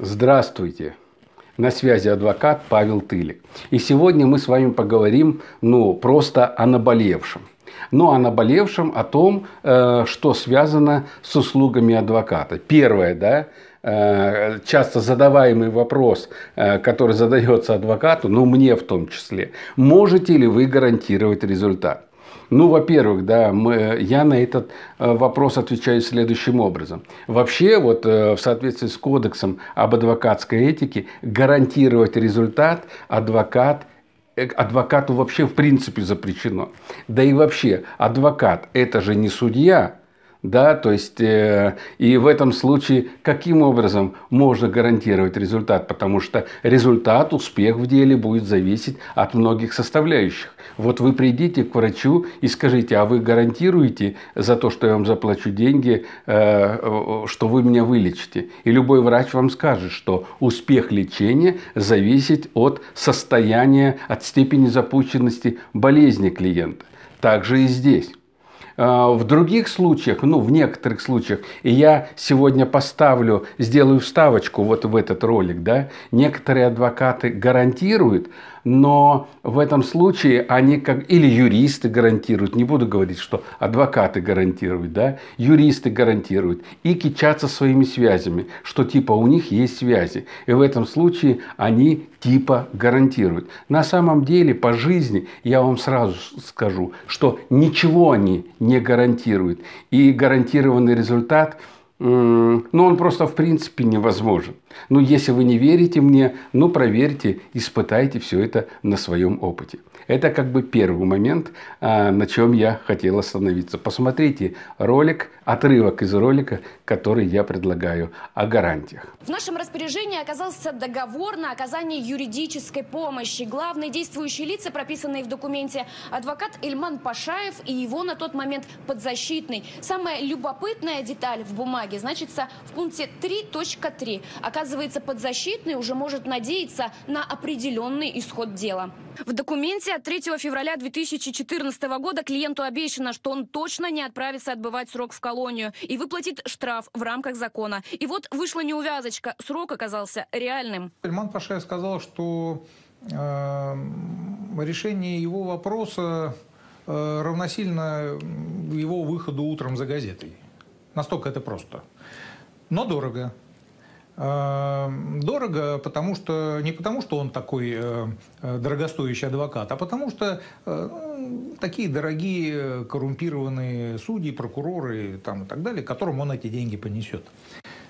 Здравствуйте! На связи адвокат Павел Тылик. И сегодня мы с вами поговорим, ну, просто о наболевшем. ну о наболевшем, о том, э, что связано с услугами адвоката. Первое, да, э, часто задаваемый вопрос, э, который задается адвокату, ну мне в том числе, можете ли вы гарантировать результат? Ну, во-первых, да, мы, я на этот э, вопрос отвечаю следующим образом. Вообще, вот э, в соответствии с кодексом об адвокатской этике, гарантировать результат адвокат э, адвокату вообще в принципе запрещено. Да и вообще, адвокат – это же не судья, да, то есть, э, и в этом случае каким образом можно гарантировать результат? Потому что результат, успех в деле будет зависеть от многих составляющих. Вот вы придите к врачу и скажите, а вы гарантируете за то, что я вам заплачу деньги, э, что вы меня вылечите? И любой врач вам скажет, что успех лечения зависит от состояния, от степени запущенности болезни клиента. Также и здесь. А, в других случаях, ну, в некоторых случаях, и я сегодня поставлю, сделаю вставочку вот в этот ролик, да, некоторые адвокаты гарантируют, но в этом случае они как или юристы гарантируют, не буду говорить, что адвокаты гарантируют, да, юристы гарантируют и кичатся своими связями, что типа у них есть связи. И в этом случае они типа гарантирует. На самом деле по жизни я вам сразу скажу, что ничего они не гарантируют. И гарантированный результат но ну, он просто в принципе невозможен. Но ну, если вы не верите мне, ну проверьте, испытайте все это на своем опыте. Это как бы первый момент, а, на чем я хотел остановиться. Посмотрите ролик, отрывок из ролика, который я предлагаю о гарантиях. В нашем распоряжении оказался договор на оказание юридической помощи. Главные действующие лица, прописанные в документе, адвокат Эльман Пашаев и его на тот момент подзащитный. Самая любопытная деталь в бумаге бумаге значится в пункте 3.3. Оказывается, подзащитный уже может надеяться на определенный исход дела. В документе от 3 февраля 2014 года клиенту обещано, что он точно не отправится отбывать срок в колонию и выплатит штраф в рамках закона. И вот вышла неувязочка. Срок оказался реальным. Эльман Пашаев сказал, что э, решение его вопроса э, равносильно его выходу утром за газетой. Настолько это просто. Но дорого. Э, дорого, потому что не потому, что он такой э, э, дорогостоящий адвокат, а потому что ну, такие дорогие коррумпированные судьи, прокуроры там, и так далее, которым он эти деньги понесет.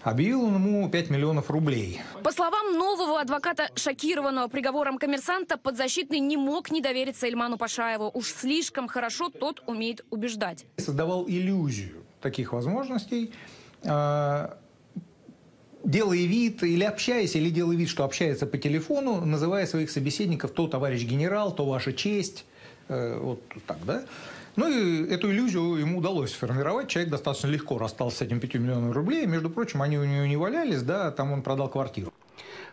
Объявил он ему 5 миллионов рублей. По словам нового адвоката, шокированного приговором коммерсанта, подзащитный не мог не довериться Ильману Пашаеву. Уж слишком хорошо тот умеет убеждать. Создавал иллюзию таких возможностей, а, делая вид, или общаясь, или делая вид, что общается по телефону, называя своих собеседников то товарищ генерал, то ваша честь, э, вот так, да? Ну и эту иллюзию ему удалось сформировать. Человек достаточно легко расстался с этим 5 миллионов рублей. Между прочим, они у него не валялись, да, там он продал квартиру.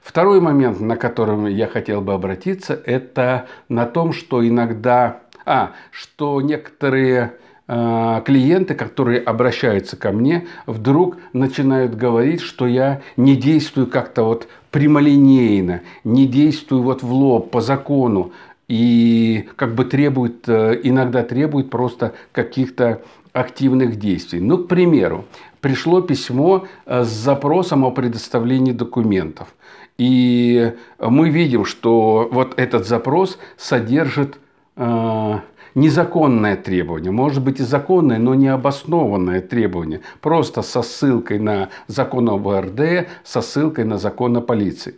Второй момент, на котором я хотел бы обратиться, это на том, что иногда... А, что некоторые а, клиенты, которые обращаются ко мне, вдруг начинают говорить, что я не действую как-то вот прямолинейно, не действую вот в лоб, по закону, и как бы требует, э, иногда требует просто каких-то активных действий. Ну, к примеру, пришло письмо э, с запросом о предоставлении документов. И мы видим, что вот этот запрос содержит э, незаконное требование, может быть и законное, но необоснованное требование, просто со ссылкой на закон о ВРД, со ссылкой на закон о полиции.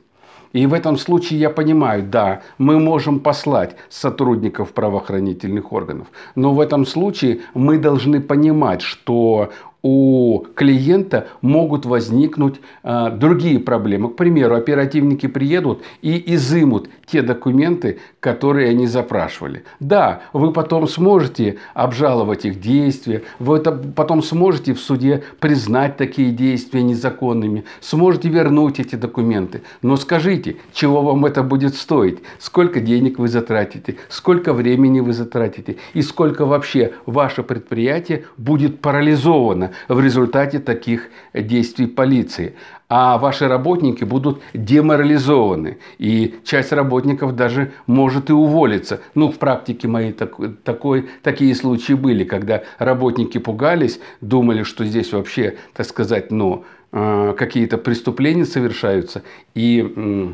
И в этом случае я понимаю, да, мы можем послать сотрудников правоохранительных органов, но в этом случае мы должны понимать, что у клиента могут возникнуть э, другие проблемы. К примеру, оперативники приедут и изымут те документы, которые они запрашивали. Да, вы потом сможете обжаловать их действия, вы это потом сможете в суде признать такие действия незаконными, сможете вернуть эти документы. Но скажите, чего вам это будет стоить, сколько денег вы затратите, сколько времени вы затратите и сколько вообще ваше предприятие будет парализовано в результате таких действий полиции. А ваши работники будут деморализованы. И часть работников даже может и уволиться. Ну, в практике моей так, такой, такие случаи были, когда работники пугались, думали, что здесь вообще, так сказать, ну, э, какие-то преступления совершаются. И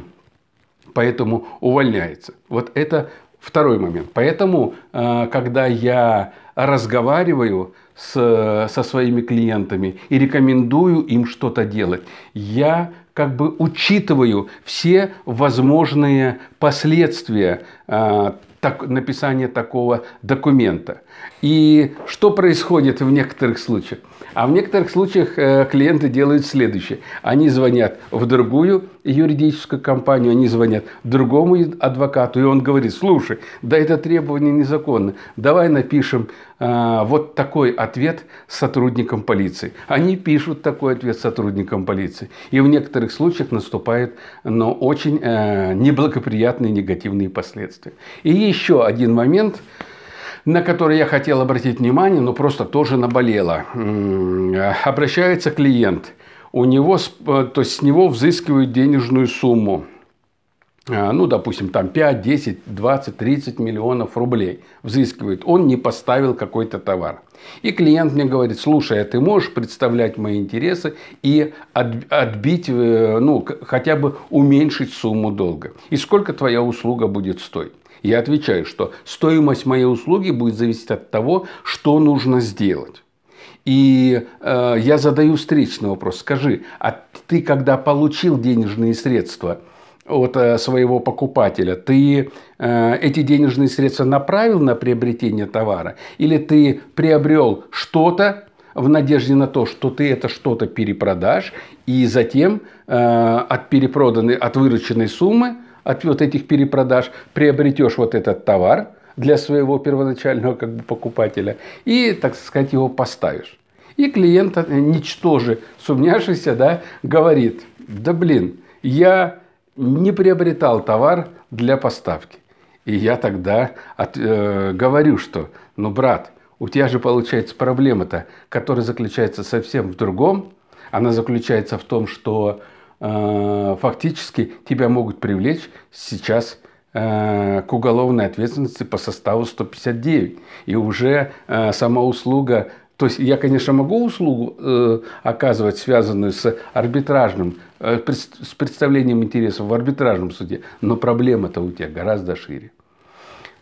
поэтому увольняется. Вот это Второй момент. Поэтому, э, когда я разговариваю с, со своими клиентами и рекомендую им что-то делать, я как бы учитываю все возможные последствия э, так, написания такого документа. И что происходит в некоторых случаях? А в некоторых случаях э, клиенты делают следующее. Они звонят в другую юридическую компанию, они звонят другому адвокату, и он говорит, слушай, да это требование незаконно, давай напишем а, вот такой ответ сотрудникам полиции. Они пишут такой ответ сотрудникам полиции. И в некоторых случаях наступают, но очень э, неблагоприятные негативные последствия. И еще один момент на который я хотел обратить внимание, но просто тоже наболело. Обращается клиент. У него, э, то есть с него взыскивают денежную сумму а, ну, допустим, там 5, 10, 20, 30 миллионов рублей взыскивает. Он не поставил какой-то товар. И клиент мне говорит, слушай, а ты можешь представлять мои интересы и отбить, э, ну, хотя бы уменьшить сумму долга? И сколько твоя услуга будет стоить? Я отвечаю, что стоимость моей услуги будет зависеть от того, что нужно сделать. И э, я задаю встречный вопрос. Скажи, а ты когда получил денежные средства, от э, своего покупателя. Ты э, эти денежные средства направил на приобретение товара или ты приобрел что-то в надежде на то, что ты это что-то перепродашь и затем э, от перепроданной, от вырученной суммы, от вот этих перепродаж приобретешь вот этот товар для своего первоначального как бы, покупателя и, так сказать, его поставишь. И клиент, ничтоже сумняшися, да, говорит, да блин, я не приобретал товар для поставки. И я тогда от, э, говорю, что, ну, брат, у тебя же получается проблема-то, которая заключается совсем в другом. Она заключается в том, что э, фактически тебя могут привлечь сейчас э, к уголовной ответственности по составу 159. И уже э, сама услуга то есть я, конечно, могу услугу э, оказывать, связанную с арбитражным, э, с представлением интересов в арбитражном суде, но проблема-то у тебя гораздо шире.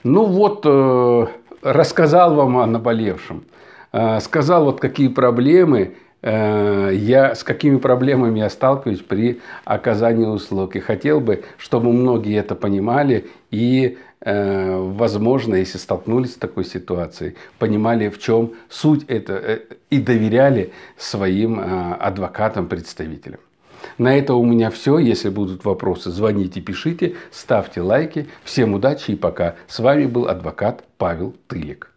Ну вот, э, рассказал вам о наболевшем, э, сказал вот какие проблемы Э, я, с какими проблемами я сталкиваюсь при оказании услуг. И хотел бы, чтобы многие это понимали и, э, возможно, если столкнулись с такой ситуацией, понимали, в чем суть это э, и доверяли своим адвокатам, представителям. На это у меня все. Если будут вопросы, звоните, пишите, ставьте лайки. Всем удачи и пока. С вами был адвокат Павел Тылик.